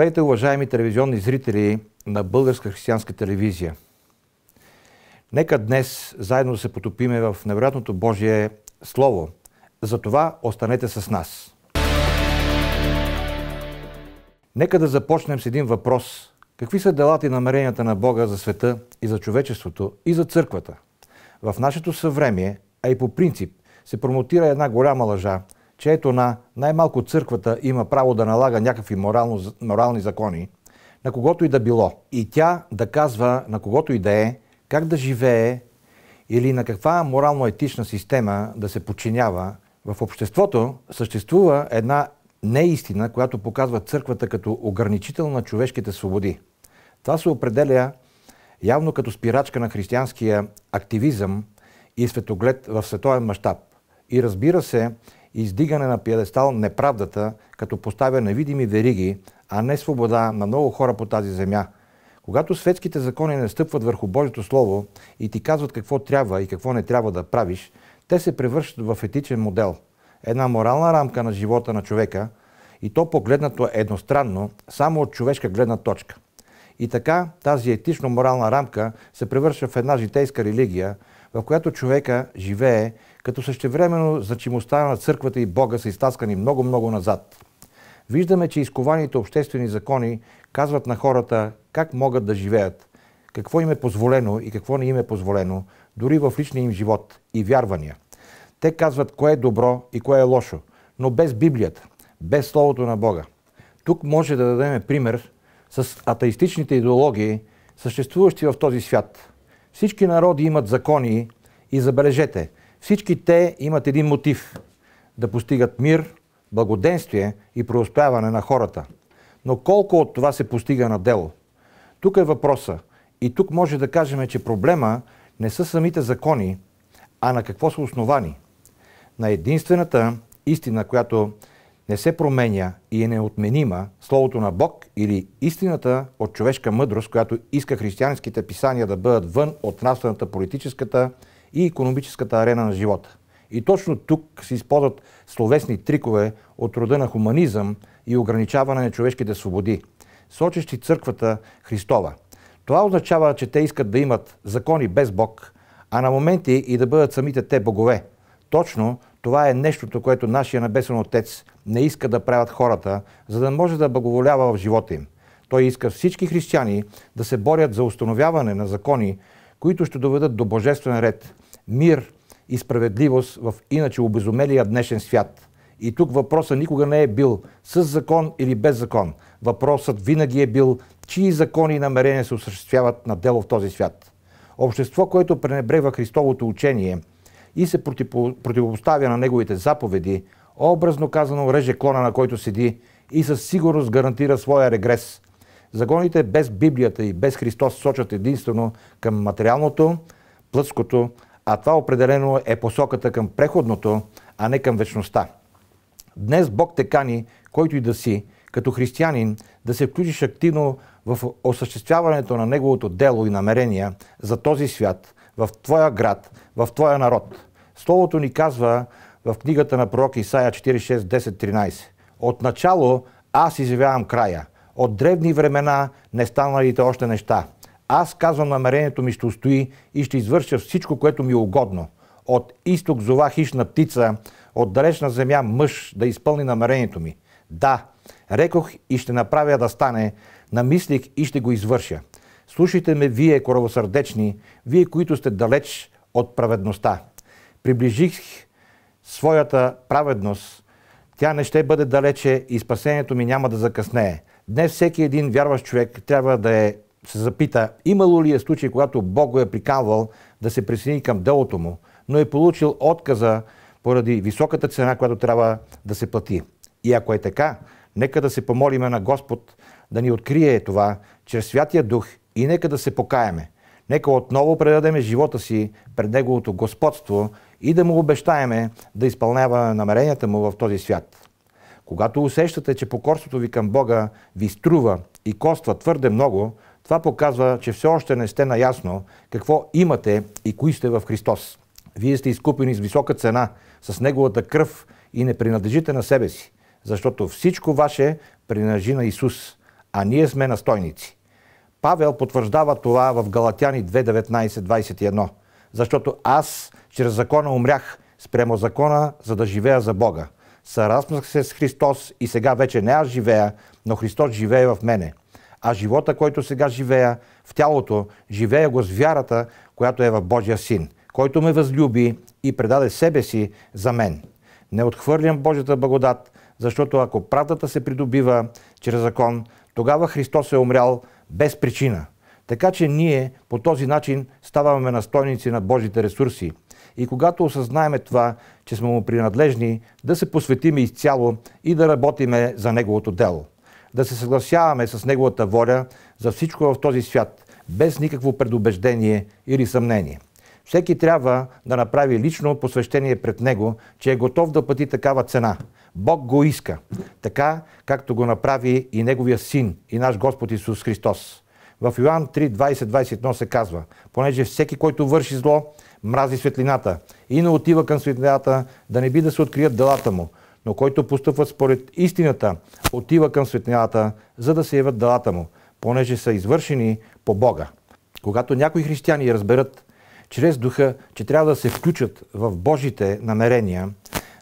Здравейте, уважаеми телевизионни зрители на Българска християнска телевизия. Нека днес заедно се потопиме в невероятното Божие Слово. Затова останете с нас. Нека да започнем с един въпрос. Какви са делата и намеренията на Бога за света и за човечеството и за църквата? В нашето съвремие, а и по принцип, се промотира една голяма лъжа – че ето на най-малко църквата има право да налага някакви морално, морални закони, на когото и да било. И тя да казва на когото и да е, как да живее или на каква морално-етична система да се подчинява. В обществото съществува една неистина, която показва църквата като ограничител на човешките свободи. Това се определя явно като спирачка на християнския активизъм и светоглед в световен мащаб. И разбира се, издигане на пиедестал неправдата, като поставя невидими вериги, а не свобода на много хора по тази земя. Когато светските закони не стъпват върху Божието Слово и ти казват какво трябва и какво не трябва да правиш, те се превръщат в етичен модел, една морална рамка на живота на човека и то погледнато едностранно, само от човешка гледна точка. И така тази етично-морална рамка се превръща в една житейска религия, в която човека живее като същевременно значимостта на църквата и Бога са изтаскани много-много назад. Виждаме, че изкованите обществени закони казват на хората как могат да живеят, какво им е позволено и какво не им е позволено, дори в личния им живот и вярвания. Те казват кое е добро и кое е лошо, но без Библията, без Словото на Бога. Тук може да дадем пример с атеистичните идеологии, съществуващи в този свят. Всички народи имат закони и забележете – всички те имат един мотив – да постигат мир, благоденствие и преуспяване на хората. Но колко от това се постига на дело? Тук е въпроса. И тук може да кажем, че проблема не са самите закони, а на какво са основани. На единствената истина, която не се променя и е неотменима, Словото на Бог или истината от човешка мъдрост, която иска християнските писания да бъдат вън от нравствената, политическата, и економическата арена на живота. И точно тук се използват словесни трикове от рода на хуманизъм и ограничаване на човешките свободи, сочещи църквата Христова. Това означава, че те искат да имат закони без Бог, а на моменти и да бъдат самите те богове. Точно това е нещото, което нашия небесен Отец не иска да правят хората, за да може да благоволява в живота им. Той иска всички християни да се борят за установяване на закони, които ще доведат до божествен ред, мир и справедливост в иначе обезумелия днешен свят. И тук въпросът никога не е бил с закон или без закон. Въпросът винаги е бил чии закони и намерения се осъществяват на дело в този свят. Общество, което пренебрегва Христовото учение и се противопоставя на неговите заповеди, образно казано реже клона, на който седи и със сигурност гарантира своя регрес – Загоните без Библията и без Христос сочат единствено към материалното, плътското, а това определено е посоката към преходното, а не към вечността. Днес Бог те кани, който и да си, като християнин, да се включиш активно в осъществяването на Неговото дело и намерения за този свят, в твоя град, в твоя народ. Словото ни казва в книгата на пророк Исаия 46.10.13 Отначало аз изявявам края – от древни времена не станалите още неща. Аз казвам намерението ми ще устои и ще извърша всичко, което ми е угодно. От изток зова хищна птица, от далечна земя мъж да изпълни намерението ми. Да, рекох и ще направя да стане, намислих и ще го извърша. Слушайте ме вие, коровосърдечни, вие, които сте далеч от праведността. Приближих своята праведност, тя не ще бъде далече и спасението ми няма да закъснее. Днес всеки един вярващ човек трябва да е, се запита, имало ли е случай, когато Бог го е приканвал да се присъедини към делото му, но е получил отказа поради високата цена, която трябва да се плати. И ако е така, нека да се помолиме на Господ да ни открие това чрез Святия Дух и нека да се покаяме. Нека отново предадем живота си пред Неговото господство и да му обещаеме да изпълняваме намеренията му в този свят. Когато усещате, че покорството ви към Бога ви струва и коства твърде много, това показва, че все още не сте наясно какво имате и кои сте в Христос. Вие сте изкупени с висока цена, с Неговата кръв и не принадлежите на себе си, защото всичко ваше принадлежи на Исус, а ние сме настойници. Павел потвърждава това в Галатяни 2.19.21. Защото аз чрез закона умрях спрямо закона, за да живея за Бога. Съраснах се с Христос и сега вече не аз живея, но Христос живее в мене. А живота, който сега живея в тялото, живея го с вярата, която е в Божия Син, който ме възлюби и предаде себе си за мен. Не отхвърлям Божията благодат, защото ако правдата се придобива чрез закон, тогава Христос е умрял без причина. Така че ние по този начин ставаме настойници на Божите ресурси – и когато осъзнаеме това, че сме му принадлежни, да се посветиме изцяло и да работиме за неговото дело. Да се съгласяваме с неговата воля за всичко в този свят, без никакво предубеждение или съмнение. Всеки трябва да направи лично посвещение пред него, че е готов да пъти такава цена. Бог го иска, така както го направи и Неговия Син, и наш Господ Исус Христос. В Йоан 3, 20, 21 се казва, понеже всеки, който върши зло, мрази светлината и не отива към светлината, да не би да се открият делата му. Но който постъпва според истината, отива към светлината, за да се яват делата му, понеже са извършени по Бога. Когато някои християни разберат чрез духа, че трябва да се включат в Божите намерения,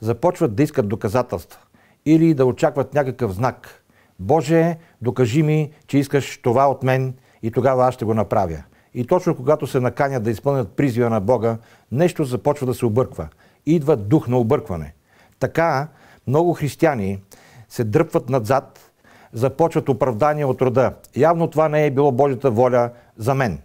започват да искат доказателства или да очакват някакъв знак. Боже, докажи ми, че искаш това от мен и тогава аз ще го направя. И точно когато се наканят да изпълнят призива на Бога, нещо започва да се обърква. Идва дух на объркване. Така много християни се дръпват назад, започват оправдания от рода. Явно това не е било Божията воля за мен.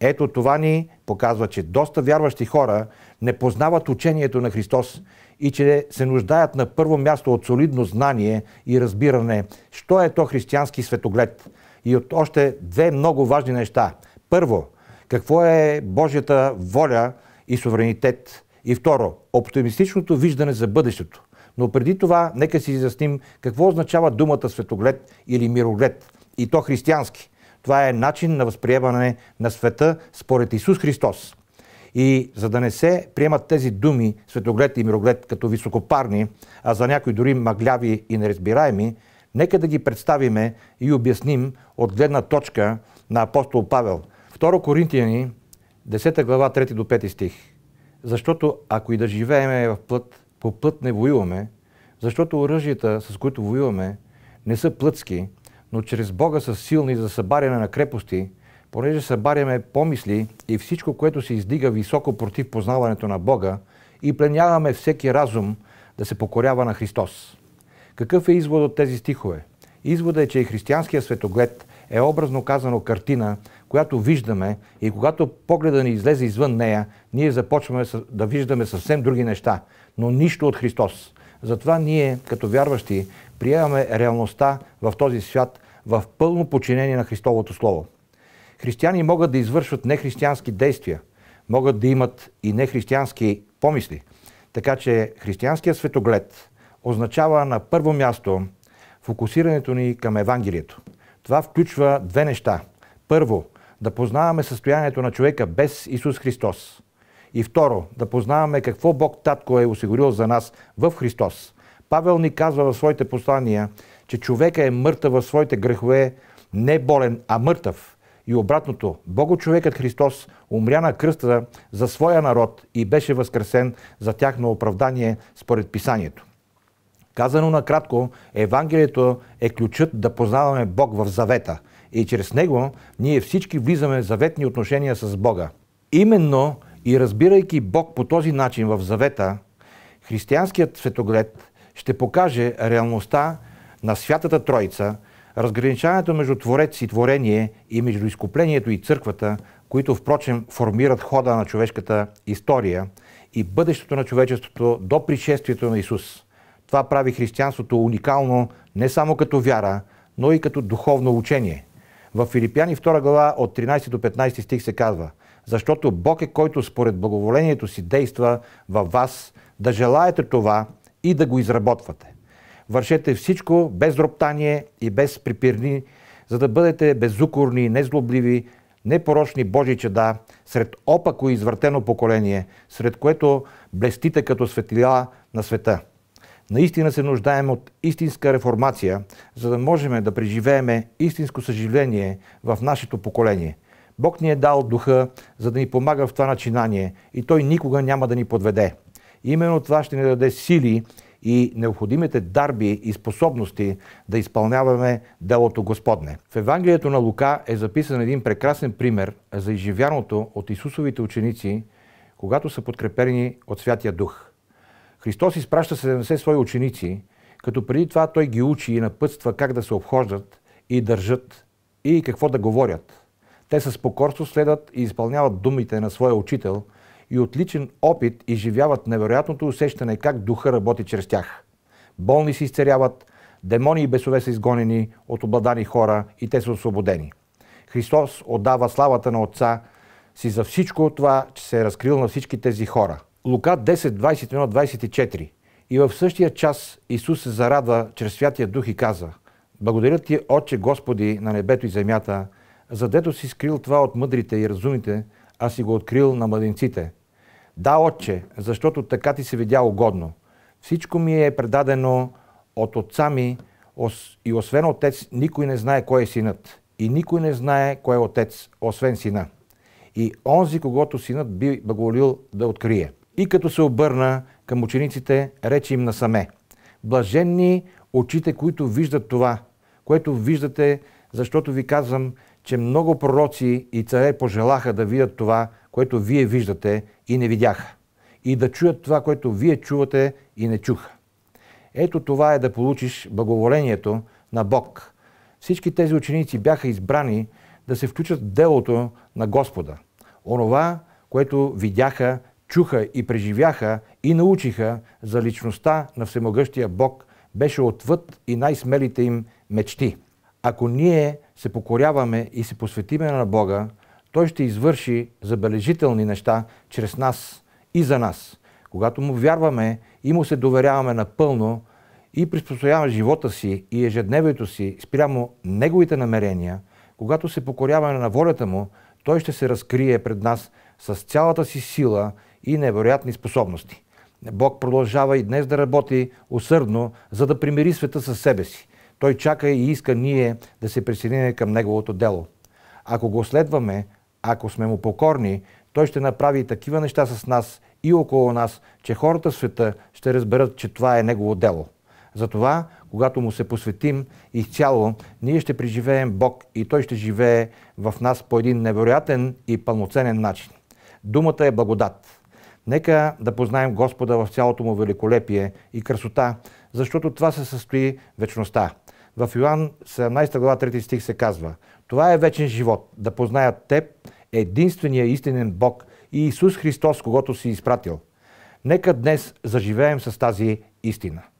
Ето това ни показва, че доста вярващи хора не познават учението на Христос и че се нуждаят на първо място от солидно знание и разбиране, що е то християнски светоглед и от още две много важни неща – първо, какво е Божията воля и суверенитет? И второ, оптимистичното виждане за бъдещето. Но преди това, нека си изясним какво означава думата светоглед или мироглед, и то християнски. Това е начин на възприемане на света според Исус Христос. И за да не се приемат тези думи, светоглед и мироглед, като високопарни, а за някои дори мъгляви и неразбираеми, нека да ги представиме и обясним от гледна точка на апостол Павел – 2 Коринтияни, 10 глава, 3 до 5 стих. Защото ако и да живееме в плът, по плът не воюваме, защото оръжията, с които воюваме, не са плътски, но чрез Бога са силни за събаряне на крепости, понеже събаряме помисли и всичко, което се издига високо против познаването на Бога и пленяваме всеки разум да се покорява на Христос. Какъв е извод от тези стихове? Изводът е, че и християнският светоглед е образно казано картина, която виждаме и когато погледа ни излезе извън нея, ние започваме да виждаме съвсем други неща, но нищо от Христос. Затова ние, като вярващи, приемаме реалността в този свят в пълно подчинение на Христовото Слово. Християни могат да извършват нехристиянски действия, могат да имат и нехристиянски помисли. Така че християнският светоглед означава на първо място фокусирането ни към Евангелието. Това включва две неща. Първо, да познаваме състоянието на човека без Исус Христос. И второ, да познаваме какво Бог Татко е осигурил за нас в Христос. Павел ни казва в своите послания, че човека е мъртъв в своите грехове, не болен, а мъртъв. И обратното, Бог човекът Христос умря на кръста за своя народ и беше възкресен за тяхно оправдание според Писанието. Казано накратко, Евангелието е ключът да познаваме Бог в завета – и чрез него ние всички влизаме в заветни отношения с Бога. Именно и разбирайки Бог по този начин в завета, християнският светоглед ще покаже реалността на Святата Троица, разграничаването между Творец и Творение и между изкуплението и църквата, които впрочем формират хода на човешката история и бъдещето на човечеството до пришествието на Исус. Това прави християнството уникално не само като вяра, но и като духовно учение – в Филипяни 2 глава от 13 до 15 стих се казва Защото Бог е който според благоволението си действа във вас, да желаете това и да го изработвате. Вършете всичко без роптание и без припирни, за да бъдете безукорни, незлобливи, непорочни Божи чеда, сред опако и извъртено поколение, сред което блестите като светлила на света – Наистина се нуждаем от истинска реформация, за да можем да преживееме истинско съживление в нашето поколение. Бог ни е дал духа, за да ни помага в това начинание и Той никога няма да ни подведе. Именно това ще ни даде сили и необходимите дарби и способности да изпълняваме делото Господне. В Евангелието на Лука е записан един прекрасен пример за изживяното от Исусовите ученици, когато са подкрепени от Святия Дух – Христос изпраща 70 свои ученици, като преди това той ги учи и напътства как да се обхождат и държат и какво да говорят. Те с покорство следват и изпълняват думите на своя учител и от личен опит изживяват невероятното усещане как духа работи чрез тях. Болни се изцеряват, демони и бесове са изгонени от обладани хора и те са освободени. Христос отдава славата на Отца си за всичко това, че се е разкрил на всички тези хора. Лука 10, 21, 24. И в същия час Исус се зарадва чрез Святия Дух и каза, Благодаря ти, Отче Господи, на небето и земята, за дето си скрил това от мъдрите и разумите, а си го открил на младенците. Да, Отче, защото така ти се видя угодно. Всичко ми е предадено от отца ми и освен отец никой не знае кой е синът. И никой не знае кой е отец, освен сина. И онзи, когато синът би благоволил да открие и като се обърна към учениците, рече им насаме. Блаженни очите, които виждат това, което виждате, защото ви казвам, че много пророци и царе пожелаха да видят това, което вие виждате и не видяха. И да чуят това, което вие чувате и не чуха. Ето това е да получиш благоволението на Бог. Всички тези ученици бяха избрани да се включат в делото на Господа. Онова, което видяха, чуха и преживяха и научиха за личността на всемогъщия Бог беше отвъд и най-смелите им мечти. Ако ние се покоряваме и се посветиме на Бога, Той ще извърши забележителни неща чрез нас и за нас. Когато му вярваме и му се доверяваме напълно и приспособяваме живота си и ежедневието си спрямо неговите намерения, когато се покоряваме на волята му, той ще се разкрие пред нас с цялата си сила и невероятни способности. Бог продължава и днес да работи усърдно, за да примири света със себе си. Той чака и иска ние да се присъединим към Неговото дело. Ако го следваме, ако сме му покорни, Той ще направи такива неща с нас и около нас, че хората в света ще разберат, че това е Негово дело. Затова, когато му се посветим изцяло, ние ще преживеем Бог и Той ще живее в нас по един невероятен и пълноценен начин. Думата е благодат. Нека да познаем Господа в цялото му великолепие и красота, защото това се състои вечността. В Йоан 17 глава 3 стих се казва Това е вечен живот, да познаят теб, единствения истинен Бог и Исус Христос, когато си изпратил. Нека днес заживеем с тази истина.